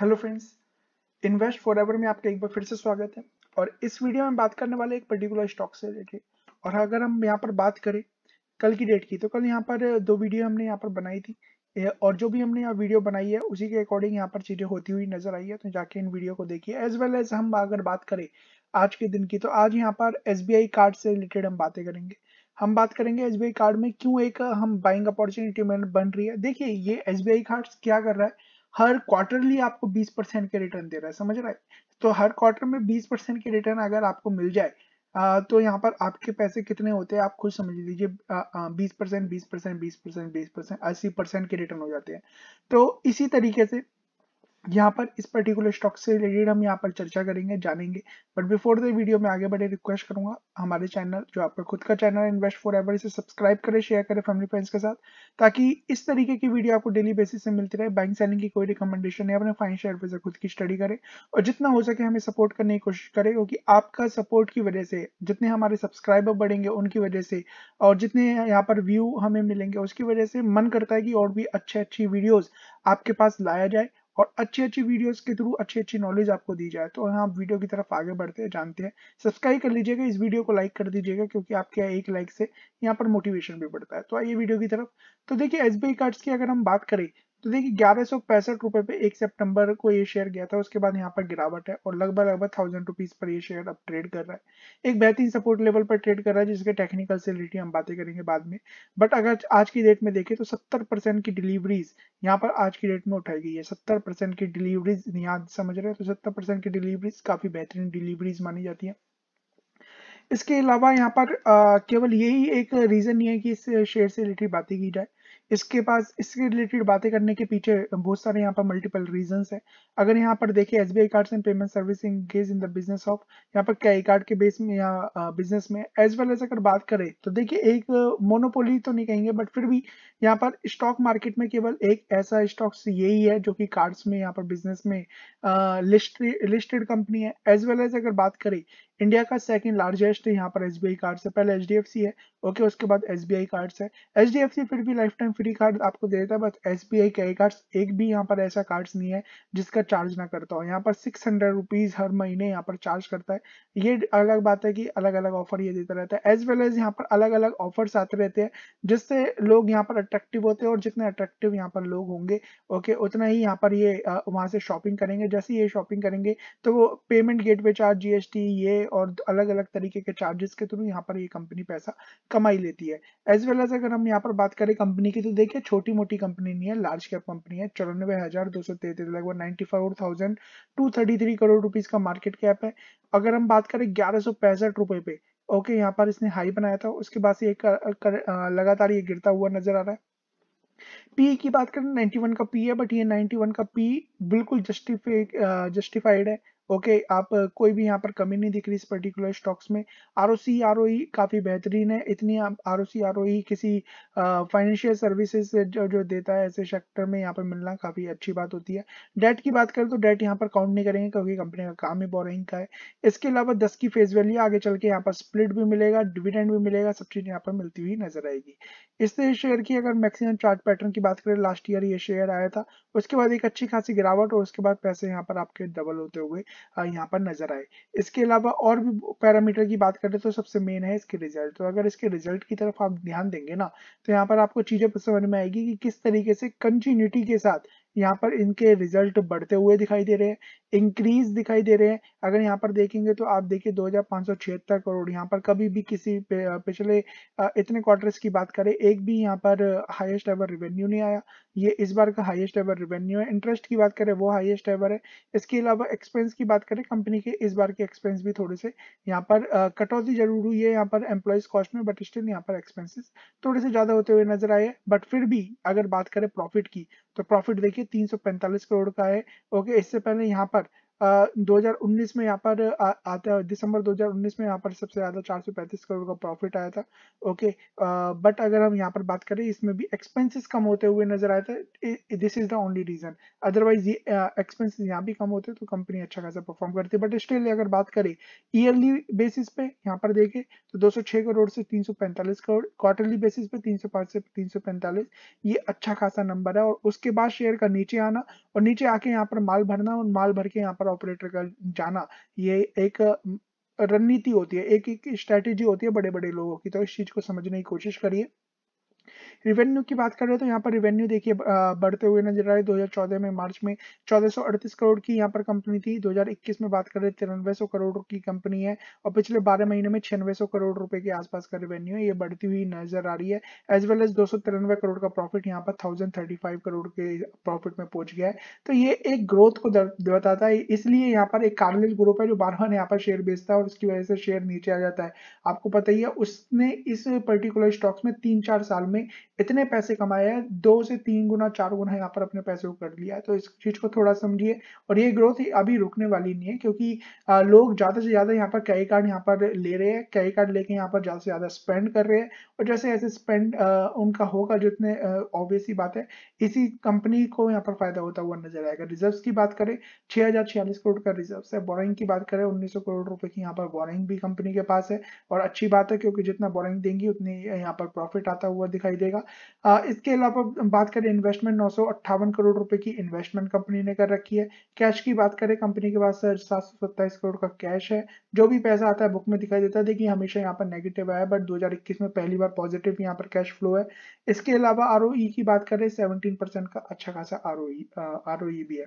hello friends invest ever में आपका एक बार फिर से स्वागत है और इस वीडियो में बात करने वाले एक पर्टिकुलर स्टॉक से रिलेटेड और अगर हम यहाँ पर बात करें कल की डेट की तो कल यहाँ पर दो वीडियो हमने यहाँ पर बनाई थी और जो भी हमने यहाँ वीडियो बनाई है उसी के अकॉर्डिंग यहाँ पर चीज़ें होती हुई नजर आई है तो जाके इन वीडियो को देखिए एज वेल एज हम अगर बात करें आज के दिन की तो आज यहाँ पर एस कार्ड से रिलेटेड हम बातें करेंगे हम बात करेंगे एस कार्ड में क्यों एक हम बाइंग अपॉर्चुनिटी बन रही है देखिए ये एस कार्ड क्या कर रहा है हर क्वार्टरली आपको 20 परसेंट के रिटर्न दे रहा है समझ रहा है तो हर क्वार्टर में 20 परसेंट के रिटर्न अगर आपको मिल जाए आ, तो यहाँ पर आपके पैसे कितने होते हैं आप खुद समझ लीजिए बीस परसेंट बीस परसेंट बीस परसेंट बीस परसेंट अस्सी परसेंट के रिटर्न हो जाते हैं तो इसी तरीके से यहाँ पर इस पर्टिकुलर स्टॉक से रिलेटेड हम यहाँ पर चर्चा करेंगे जानेंगे बट बिफोर द वीडियो में आगे बढ़े रिक्वेस्ट करूंगा हमारे चैनल जो आपका खुद का चैनल है इन्वेस्ट फॉर एवर इसे सब्सक्राइब करें शेयर करें फैमिली फ्रेंड्स के साथ ताकि इस तरीके की वीडियो आपको डेली बेसिस से मिलती रहे बैंक सेलिंग की कोई रिकमेंडेशन नहीं अपने फाइनेंशियल एडवाइजर खुद की स्टडी करें और जितना हो सके हमें सपोर्ट करने की कोशिश करें क्योंकि आपका सपोर्ट की वजह से जितने हमारे सब्सक्राइबर बढ़ेंगे उनकी वजह से और जितने यहाँ पर व्यू हमें मिलेंगे उसकी वजह से मन करता है कि और भी अच्छी अच्छी वीडियोज आपके पास लाया जाए और अच्छी अच्छी वीडियोस के थ्रू अच्छी अच्छी नॉलेज आपको दी जाए तो हाँ आप वीडियो की तरफ आगे बढ़ते हैं जानते हैं सब्सक्राइब कर लीजिएगा इस वीडियो को लाइक कर दीजिएगा क्योंकि आपके एक लाइक से यहाँ पर मोटिवेशन भी बढ़ता है तो आइए वीडियो की तरफ तो देखिए एस कार्ड्स की अगर हम बात करें तो देखिए ग्यारह सौ पैंसठ रुपए पे एक सितंबर को ये शेयर गया था उसके बाद यहाँ पर गिरावट है और लगभग लगभग थाउजेंड रुपीज पर ये शेयर अब ट्रेड कर रहा है एक बेहतरीन सपोर्ट लेवल पर ट्रेड कर रहा है जिसके टेक्निकल से रिलेटेड हम बातें करेंगे बाद में बट अगर आज की डेट में देखें तो सत्तर परसेंट की डिलीवरीज यहाँ पर आज की डेट में उठाई गई है सत्तर परसेंट की डिलीवरीज यहाँ समझ रहे हैं तो सत्तर परसेंट की डिलीवरीज काफी बेहतरीन डिलीवरीज मानी जाती है इसके अलावा यहाँ पर केवल यही एक रीजन नहीं है कि इस शेयर से रिलेटेड बातें की जाए इसके पास इसके रिलेटेड बातें करने के पीछे बहुत सारे यहाँ पर मल्टीपल रीजन है अगर यहाँ पर देखें S B I card and payment service engage in the business of यहाँ पर क्या कार्ड के बेस में या बिजनेस में एज वेल एज अगर बात करें तो देखिए एक मोनोपोली तो नहीं कहेंगे बट फिर भी यहाँ पर स्टॉक मार्केट में केवल एक ऐसा स्टॉक यही है जो कि कार्ड्स में यहाँ पर बिजनेस में लिस्टेड कंपनी है एज वेल एज अगर बात करें इंडिया का सेकंड लार्जेस्ट यहाँ पर एस बी कार्ड्स है पहले एच डी एफ सी है ओके उसके बाद एस बी आई कार्ड्स है एच डी एफ सी फिर भी लाइफ टाइम फ्री कार्ड आपको दे देता है बस एस बी के ही कार्ड्स एक भी यहाँ पर ऐसा कार्ड्स नहीं है जिसका चार्ज ना करता हो यहाँ पर सिक्स हंड्रेड रुपीज हर महीने यहाँ पर चार्ज करता है ये अलग बात है कि अलग अलग ऑफर ये देता रहता है एज वेल एज यहाँ पर अलग अलग ऑफर्स आते रहते हैं जिससे लोग यहाँ पर अट्रैक्टिव होते हैं और जितने अट्रैक्टिव यहाँ पर लोग होंगे ओके उतना ही यहाँ पर ये वहाँ से शॉपिंग करेंगे जैसे ये शॉपिंग करेंगे तो वो payment gateway charge GST ये और अलग अलग तरीके के चार्जेस के थ्रू यहाँ पर ये कंपनी पैसा कमाई लेती है एज वेल एज अगर हम यहाँ पर बात करें कंपनी की तो देखिए छोटी मोटी कंपनी नहीं है लार्ज कैप कंपनी है चौरानवे हजार दो सौ तेतीस लगभग ninety four thousand two thirty three crore rupees का मार्केट कैप है अगर हम बात करें ग्यारह सौ पैंसठ रुपए पे ओके यहाँ पर इसने हाई बनाया था उसके बाद से एक लगातार ये गिरता हुआ नजर आ रहा है पी की बात करें 91 का पी है बट ये 91 का पी बिल्कुल जस्टिफाइड है ओके okay, आप कोई भी यहाँ पर कमी नहीं दिख रही इस पर्टिकुलर स्टॉक्स में R O C R O E e काफ़ी बेहतरीन है इतनी are O C R O ई किसी फाइनेंशियल सर्विसेज जो जो देता है ऐसे सेक्टर में यहाँ पर मिलना काफ़ी अच्छी बात होती है डेट की बात करें तो डेट यहाँ पर काउंट नहीं करेंगे क्योंकि कंपनी का काम ही बोरिंग का है इसके अलावा दस की फेस वैल्यू आगे चल के यहाँ पर स्प्लिट भी मिलेगा डिविडेंड भी मिलेगा सब चीज़ यहाँ पर मिलती हुई नजर आएगी इससे शेयर की अगर मैक्सिमम चार्ट पैटर्न की बात करें लास्ट ईयर ये शेयर आया था उसके बाद एक अच्छी खासी गिरावट और उसके बाद पैसे यहाँ पर आपके डबल होते हुए यहाँ पर नजर आए इसके अलावा और भी पैरामीटर की बात करें तो सबसे मेन है इसके रिजल्ट तो अगर इसके रिजल्ट की तरफ आप ध्यान देंगे ना तो यहाँ पर आपको चीजें समझ में आएगी कि किस तरीके से कंटिन्यूटी के साथ यहाँ पर इनके रिजल्ट बढ़ते हुए दिखाई दे रहे हैं इंक्रीज दिखाई दे रहे हैं अगर यहाँ पर देखेंगे तो आप देखिए दो करोड़ यहाँ पर कभी भी किसी पिछले इतने क्वार्टर्स की बात करें एक भी यहाँ पर हाईएस्ट एवर रिवेन्यू नहीं आया ये इस बार का हाईएस्ट एवर रिवेन्यू है इंटरेस्ट की बात करें वो हाईएस्ट एवर है इसके अलावा एक्सपेंस की बात करें कंपनी के इस बार के एक्सपेंस भी थोड़े से यहाँ पर कटौती जरूर हुई है यहाँ पर एम्प्लॉयज कॉस्ट में बट स्टिल यहाँ पर एक्सपेंसिस थोड़े से ज्यादा होते हुए नजर आए बट फिर भी अगर बात करें प्रॉफिट की तो प्रॉफिट देखिए 345 करोड़ का है ओके इससे पहले यहाँ पर 2019 में यहाँ पर आता दिसंबर 2019 में यहाँ पर सबसे ज़्यादा 435 करोड़ का प्रॉफिट आया था ओके बट अगर हम यहाँ पर बात करें इसमें भी एक्सपेंसेस कम होते हुए नजर आए थे this is the only reason otherwise ये एक्सपेंसेस यहाँ भी कम होते तो कंपनी अच्छा खासा परफॉर्म करती बट स्टिल अगर बात करें ईयरली बेसिस पे यहाँ पर देखें तो दो करोड़ से तीन करोड़ क्वार्टरली बेसिस पे तीन से तीन ये अच्छा खासा नंबर है और उसके बाद शेयर का नीचे आना और नीचे आके यहाँ पर माल भरना और माल भर के यहाँ पर ऑपरेटर का जाना ये एक रणनीति होती है एक एक स्ट्रैटेजी होती है बड़े बड़े लोगों की तो इस चीज को समझने की कोशिश करिए रिवेन्यू की बात कर रहे हैं तो यहाँ पर रिवेन्यू देखिए बढ़ते हुए नजर आए 2014 में मार्च में 1438 करोड़ की यहाँ पर कंपनी थी 2021 में बात कर रहे तिरानवे करोड़ की कंपनी है और पिछले बारह महीने में छियानवे करोड़ रुपए के आसपास का रिवेन्यू है ये बढ़ती हुई नजर आ रही है एज वेल एज दो करोड़ का प्रॉफिट यहाँ पर थाउजेंड करोड़ के प्रॉफिट में पहुंच गया है तो ये एक ग्रोथ को बताता है इसलिए यहाँ पर एक कार्लिस ग्रुप है जो बार बार यहाँ पर शेयर बेचता है और उसकी वजह से शेयर नीचे आ जाता है आपको पता ही है उसने इस पर्टिकुलर स्टॉक्स में तीन चार साल में इतने पैसे कमाए हैं दो से तीन गुना चार गुना यहाँ पर अपने पैसे को कर लिया है तो इस चीज को थोड़ा समझिए और ये ग्रोथ अभी रुकने वाली नहीं है क्योंकि आ, लोग ज्यादा से ज्यादा यहाँ पर कई कार्ड यहाँ पर ले रहे हैं कई कार्ड लेके यहाँ पर ज्यादा से ज्यादा स्पेंड कर रहे हैं और जैसे ऐसे स्पेंड उनका होगा जितने ऑब्वियस ही बात है इसी कंपनी को यहाँ पर फायदा होता हुआ नजर आएगा रिजर्व की बात करें छह करोड़ का रिजर्व है बोरिंग की बात करें उन्नीस करोड़ रुपए की यहाँ पर बोरिंग भी कंपनी के पास है और अच्छी बात है क्योंकि जितना बोरिंग देंगी उतनी यहाँ पर प्रॉफिट आता हुआ दिखाई देगा इसके अलावा बात करें इन्वेस्टमेंट नौ सौ अट्ठावन करोड़ रुपए की इन्वेस्टमेंट कंपनी ने कर रखी है कैश की बात करें कंपनी के पास सर सात सौ सत्ताईस करोड़ का कैश है जो भी पैसा आता है बुक में दिखाई देता है देखिए हमेशा यहाँ पर नेगेटिव आया बट 2021 में पहली बार पॉजिटिव यहाँ पर कैश फ्लो है इसके अलावा आर e की बात करें सेवनटीन का अच्छा खासा e, आर ओ e भी है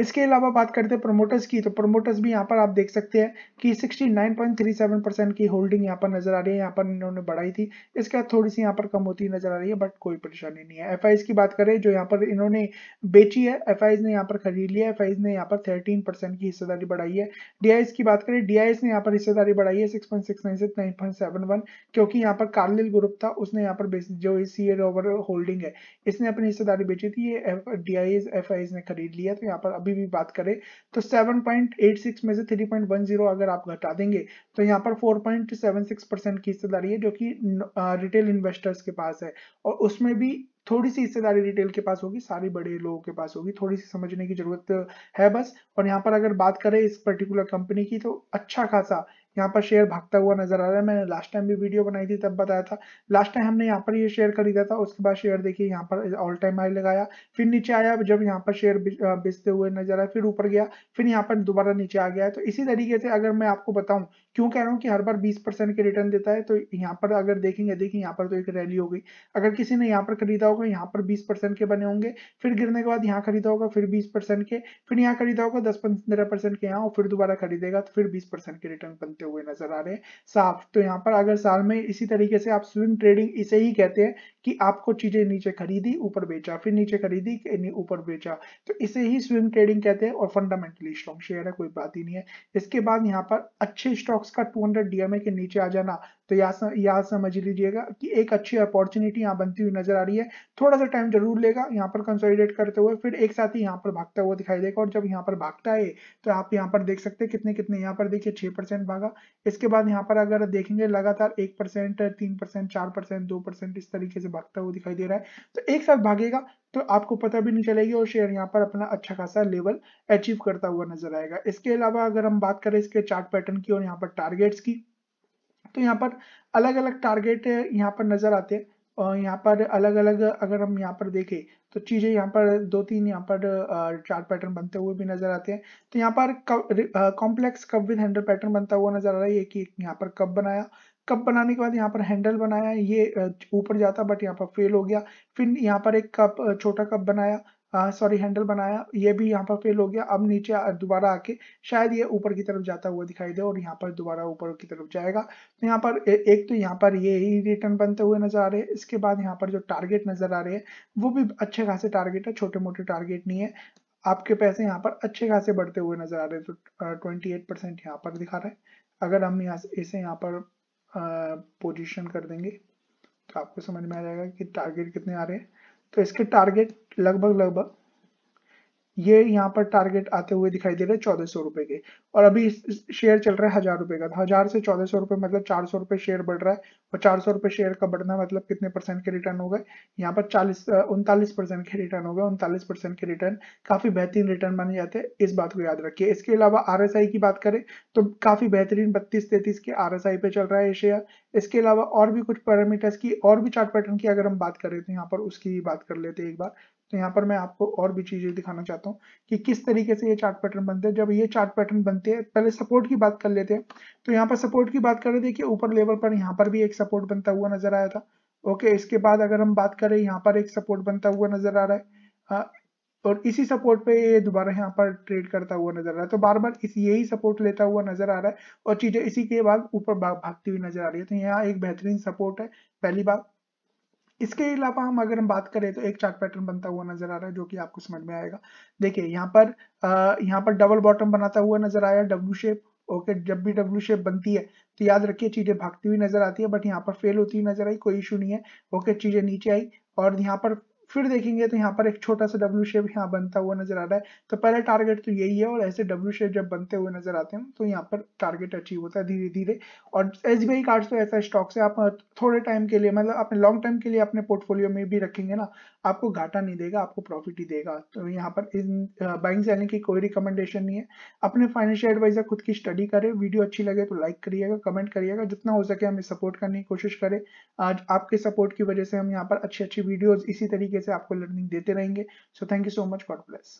इसके अलावा बात करते हैं प्रमोटर्स की तो प्रमोटर्स भी यहाँ पर आप देख सकते हैं कि 69.37 परसेंट की होल्डिंग यहाँ पर नजर आ रही है यहाँ पर इन्होंने बढ़ाई थी इसके बाद थोड़ी सी यहाँ पर कम होती नजर आ रही है बट कोई परेशानी नहीं है एफ की बात करें जो यहाँ पर इन्होंने बेची है एफ ने यहाँ पर खरीद लिया एफ ने यहाँ पर थर्टीन की हिस्सेदारी बढ़ाई है डी की बात करें डी ने यहाँ पर हिस्सेदारी बढ़ाई है सिक्स से नाइन क्योंकि यहाँ पर कार्लिल ग्रुप था उसने यहाँ पर जो सी ओवर होल्डिंग है इसने अपनी हिस्सेदारी बेची थी ये डी आई ने खरीद लिया तो यहाँ पर अभी भी बात करें तो 7.86 में से 3.10 अगर आप घटा देंगे तो यहाँ पर 4.76 परसेंट की हिस्सेदारी है जो कि रिटेल इन्वेस्टर्स के पास है और उसमें भी थोड़ी सी हिस्सेदारी रिटेल के पास होगी सारी बड़े लोगों के पास होगी थोड़ी सी समझने की जरूरत है बस और यहाँ पर अगर बात करें इस पर्टिकुलर कंपनी की तो अच्छा खासा यहाँ पर शेयर भागता हुआ नजर आ रहा है मैंने लास्ट टाइम भी वीडियो बनाई थी तब बताया था लास्ट टाइम हमने यहाँ पर ये शेयर खरीदा था उसके बाद शेयर देखिए यहाँ पर ऑल टाइम हाई लगाया फिर नीचे आया जब यहाँ पर शेयर बेचते हुए नजर आया फिर ऊपर गया फिर यहाँ पर दोबारा नीचे आ गया तो इसी तरीके से अगर मैं आपको बताऊँ क्यों कह रहा हूँ कि हर बार 20 परसेंट के रिटर्न देता है तो यहाँ पर अगर देखेंगे देखिए यहाँ पर तो एक रैली हो गई अगर किसी ने यहाँ पर खरीदा होगा यहाँ पर 20 परसेंट के बने होंगे फिर गिरने के बाद यहाँ खरीदा होगा फिर 20 परसेंट के फिर यहाँ खरीदा होगा दस पंद्रह परसेंट के यहाँ और फिर दोबारा खरीदेगा तो फिर बीस के रिटर्न बनते हुए नजर आ रहे हैं साफ तो यहाँ पर अगर साल में इसी तरीके से आप स्विंग ट्रेडिंग इसे ही कहते हैं कि आपको चीजें नीचे खरीदी ऊपर बेचा फिर नीचे खरीदी ऊपर बेचा तो इसे ही स्विंग ट्रेडिंग कहते हैं और फंडामेंटली स्ट्रॉन्ग शेयर है कोई बात ही नहीं है इसके बाद यहाँ पर अच्छे स्टॉक स्टॉक्स का 200 डीएमए के नीचे आ जाना तो यहाँ यहाँ समझ लीजिएगा कि एक अच्छी अपॉर्चुनिटी यहाँ बनती हुई नजर आ रही है थोड़ा सा टाइम जरूर लेगा यहाँ पर कंसोलिडेट करते हुए फिर एक साथ ही यहाँ पर भागता हुआ दिखाई देगा और जब यहाँ पर भागता है तो आप यहाँ पर देख सकते हैं कितने कितने यहाँ पर देखिए छह परसेंट भागा इसके बाद यहाँ पर अगर देखेंगे लगातार एक परसेंट तीन परसेंट चार परसेंट दो परसेंट इस तरीके से भागता हुआ दिखाई दे रहा है तो एक साथ भागेगा तो आपको पता भी नहीं चलेगी और शेयर यहाँ पर अपना अच्छा खासा लेवल अचीव करता हुआ नजर आएगा इसके अलावा अगर हम बात करें इसके चार्ट पैटर्न की और यहाँ पर टारगेट्स की तो यहाँ पर अलग अलग टारगेट यहाँ पर नजर आते हैं और यहाँ पर अलग अलग अगर हम यहाँ पर देखें तो चीज़ें यहाँ पर दो तीन यहाँ पर चार्ट पैटर्न बनते हुए भी नजर आते हैं तो यहाँ पर complex cup with handle pattern बनता हुआ नजर आ रहा है ये कि यहाँ पर कप बनाया कप बनाने के बाद यहाँ पर हैंडल बनाया ये ऊपर जाता बट यहाँ पर फेल हो गया फिर यहाँ पर एक कप छोटा कप बनाया सॉरी हैंडल बनाया ये भी यहाँ पर फेल हो गया अब नीचे दोबारा आके शायद ये ऊपर की तरफ जाता हुआ दिखाई दे और यहाँ पर दोबारा ऊपर की तरफ जाएगा तो यहाँ पर ए, एक तो यहाँ पर ये ही रिटर्न बनते हुए नजर आ रहे हैं इसके बाद यहाँ पर जो टारगेट नजर आ रहे हैं वो भी अच्छे खासे टारगेट है छोटे मोटे टारगेट नहीं है आपके पैसे यहाँ पर अच्छे खासे बढ़ते हुए नजर आ रहे हैं तो ट्वेंटी एट परसेंट यहाँ पर दिखा रहे हैं अगर हम यहाँ इसे यहाँ पर पोजीशन कर देंगे तो आपको समझ में आ जाएगा कि टारगेट कितने आ रहे हैं तो इसके टारगेट लगभग लगभग ये यहाँ पर टारगेट आते हुए दिखाई दे रहे हैं चौदह सौ रुपए के और अभी शेयर चल रहा है हजार रुपए का तो हजार से चौदह सौ रुपए मतलब चार सौ रुपए शेयर बढ़ रहा है और चार सौ रुपए शेयर का बढ़ना मतलब कितने परसेंट के रिटर्न हो गए यहाँ पर चालीस उनतालीस परसेंट के रिटर्न हो गए उनतालीस परसेंट के रिटर्न काफी बेहतरीन रिटर्न माने जाते हैं इस बात को याद रखिए इसके अलावा आर की बात करें तो काफी बेहतरीन बत्तीस तैतीस के आर पे चल रहा है एशिया इसके अलावा और भी कुछ पैरामीटर्स की और भी चार्ट पैटर्न की अगर हम बात करें तो यहाँ पर उसकी बात कर लेते हैं एक बार तो यहाँ पर मैं आपको और भी चीजें दिखाना चाहता हूँ कि किस तरीके से ये चार्ट पैटर्न बनते हैं जब ये चार्ट पैटर्न बनते हैं पहले सपोर्ट की बात कर लेते हैं तो यहाँ पर सपोर्ट की बात कर रहे थे ऊपर लेवल पर यहाँ पर भी एक सपोर्ट बनता हुआ नजर आया था ओके इसके बाद अगर हम बात करें यहाँ पर एक सपोर्ट बनता हुआ नजर आ रहा है आ, हाँ, और इसी सपोर्ट पे ये दोबारा यहाँ पर ट्रेड करता हुआ नजर आ रहा है तो बार बार इस यही सपोर्ट लेता हुआ नजर आ रहा है और चीजें इसी के बाद ऊपर भागती हुई नजर आ रही है तो यहाँ एक बेहतरीन सपोर्ट है पहली बात इसके अलावा हम अगर हम बात करें तो एक चार्ट पैटर्न बनता हुआ नजर आ रहा है जो कि आपको समझ में आएगा देखिए यहाँ पर अः यहाँ पर डबल बॉटम बनाता हुआ नजर आया डब्ल्यू शेप ओके जब भी डब्ल्यू शेप बनती है तो याद रखिए चीजें भागती हुई नजर आती है बट यहाँ पर फेल होती हुई नजर आई कोई इशू नहीं है ओके चीजें नीचे आई और यहाँ पर फिर देखेंगे तो यहाँ पर एक छोटा सा डब्ल्यू शेप यहाँ बनता हुआ नजर आ रहा है तो पहला टारगेट तो यही है और ऐसे डब्ल्यू शेप जब बनते हुए नजर आते हैं तो यहाँ पर टारगेट अचीव होता है धीरे धीरे और एस बी आई कार्ड तो ऐसा स्टॉक से आप थोड़े टाइम के लिए मतलब अपने लॉन्ग टाइम के लिए अपने पोर्टफोलियो में भी रखेंगे ना आपको घाटा नहीं देगा आपको प्रॉफिट ही देगा तो यहाँ पर इन बाइंग सेलिंग की कोई रिकमेंडेशन नहीं है अपने फाइनेंशियल एडवाइजर खुद की स्टडी करें वीडियो अच्छी लगे तो लाइक करिएगा कमेंट करिएगा जितना हो सके हमें सपोर्ट करने की कोशिश करें आज आपके सपोर्ट की वजह से हम यहाँ पर अच्छी अच्छी वीडियोज इसी तरीके तरीके से आपको लर्निंग देते रहेंगे so thank you so much God bless